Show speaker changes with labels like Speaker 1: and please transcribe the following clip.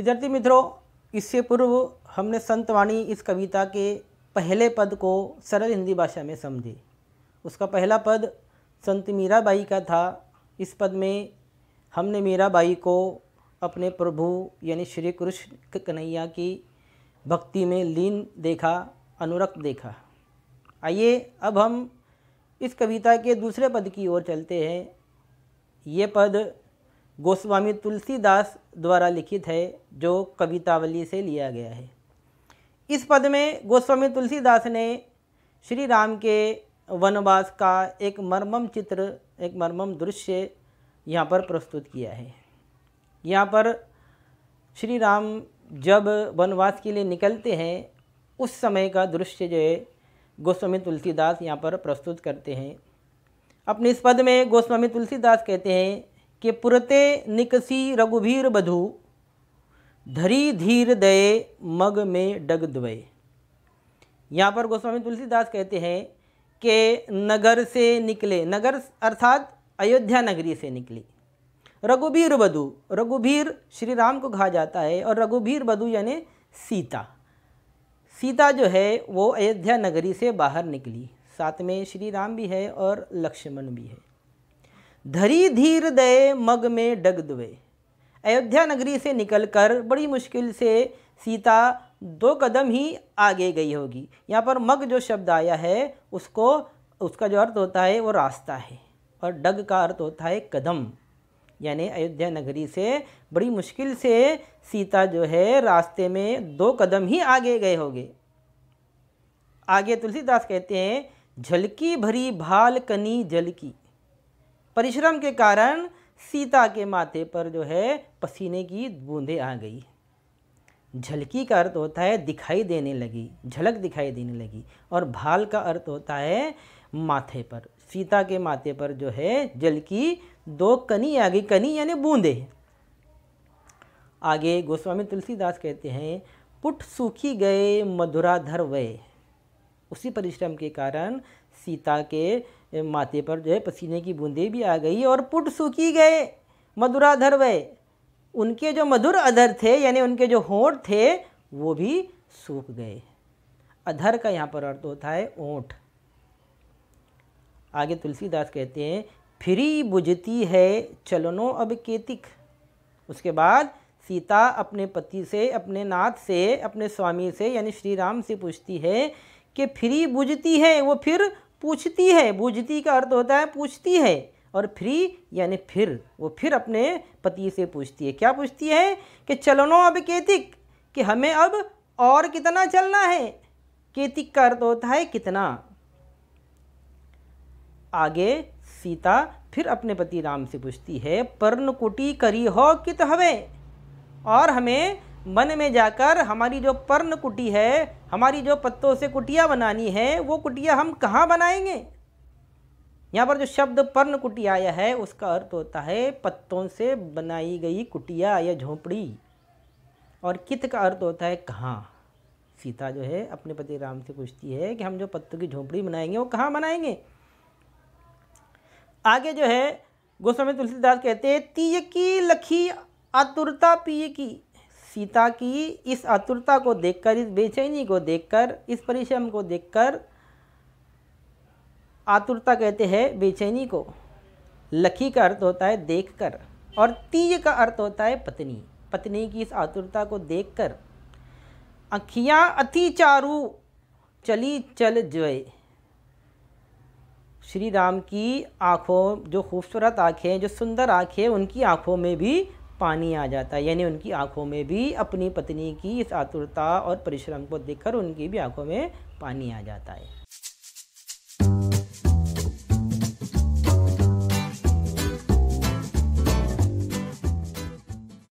Speaker 1: विद्यार्थी मित्रों इससे पूर्व हमने संतवाणी इस कविता के पहले पद को सरल हिंदी भाषा में समझे उसका पहला पद संत मीराबाई का था इस पद में हमने मीराबाई को अपने प्रभु यानी श्री कृष्ण कन्हैया की भक्ति में लीन देखा अनुरक्त देखा आइए अब हम इस कविता के दूसरे पद की ओर चलते हैं ये पद गोस्वामी तुलसीदास द्वारा लिखित है जो कवितावली से लिया गया है इस पद में गोस्वामी तुलसीदास ने श्री राम के वनवास का एक मर्मम चित्र एक मर्मम दृश्य यहाँ पर प्रस्तुत किया है यहाँ पर श्री राम जब वनवास के लिए निकलते हैं उस समय का दृश्य जो है गोस्वामी तुलसीदास यहाँ पर प्रस्तुत करते हैं अपने इस पद में गोस्वामी तुलसीदास कहते हैं के पुरते निकसी रघुवीर बधु धरी धीर दये मग में डग द्वय यहाँ पर गोस्वामी तुलसीदास कहते हैं कि नगर से निकले नगर अर्थात अयोध्या नगरी से निकली रघुबीर बधु रघुबीर श्री राम को कहा जाता है और रघुबीर बधु यानी सीता सीता जो है वो अयोध्या नगरी से बाहर निकली साथ में श्री राम भी है और लक्ष्मण भी है धरी धीर दय मग में डग दुवे अयोध्या नगरी से निकलकर बड़ी मुश्किल से सीता दो कदम ही आगे गई होगी यहाँ पर मग जो शब्द आया है उसको उसका जो अर्थ होता है वो रास्ता है और डग का अर्थ होता है कदम यानी अयोध्या नगरी से बड़ी मुश्किल से सीता जो है रास्ते में दो कदम ही आगे गए होंगे आगे तुलसीदास कहते हैं झलकी भरी भाल कनी जल की परिश्रम के कारण सीता के माथे पर जो है पसीने की बूंदें आ गई झलकी का अर्थ होता है दिखाई देने लगी झलक दिखाई देने लगी और भाल का अर्थ होता है माथे पर सीता के माथे पर जो है जल की दो कनी आ गई कनी यानी बूंदे आगे गोस्वामी तुलसीदास कहते हैं पुट सूखी गए मधुराधर वे उसी परिश्रम के कारण सीता के माथे पर जो है पसीने की बूंदें भी आ गई और पुट सूखी गए मधुराधर वे उनके जो मधुर अधर थे यानी उनके जो होंठ थे वो भी सूख गए अधर का यहाँ पर अर्थ होता है ओंठ आगे तुलसीदास कहते हैं फिरी बुझती है चलनो अब केतिक उसके बाद सीता अपने पति से अपने नाथ से अपने स्वामी से यानी श्री राम से पूछती है कि फिरी बुझती है वो फिर पूछती है बूझती का अर्थ होता है पूछती है और फ्री यानी फिर वो फिर अपने पति से पूछती है क्या पूछती है कि चलनो अब केतिक कि हमें अब और कितना चलना है केतिक का अर्थ होता है कितना आगे सीता फिर अपने पति राम से पूछती है पर्णकुटी करी हो कित हवे और हमें मन में जाकर हमारी जो पर्ण कुटी है हमारी जो पत्तों से कुटिया बनानी है वो कुटिया हम कहाँ बनाएंगे यहाँ पर जो शब्द पर्ण कुटिया आया है उसका अर्थ होता है पत्तों से बनाई गई कुटिया या झोपड़ी और कित का अर्थ होता है कहाँ सीता जो है अपने पति राम से पूछती है कि हम जो पत्तों की झोपड़ी बनाएंगे वो कहाँ बनाएंगे आगे जो है गोस्वामी तुलसीदास कहते हैं तीय की लखी आतुरता पिय की सीता की इस आतुरता को देखकर इस बेचैनी को देखकर इस परिश्रम को देखकर आतुरता कहते हैं बेचैनी को लखी का अर्थ होता है देखकर और तीज का अर्थ होता है पत्नी पत्नी की इस आतुरता को देखकर अखियाँ अति चारू चली चल जोए श्री राम की आँखों जो खूबसूरत आँखें जो सुंदर आँखें उनकी आँखों में भी पानी आ जाता है यानी उनकी आंखों में भी अपनी पत्नी की इस आतुरता और परिश्रम को देखकर उनकी भी आंखों में पानी आ जाता है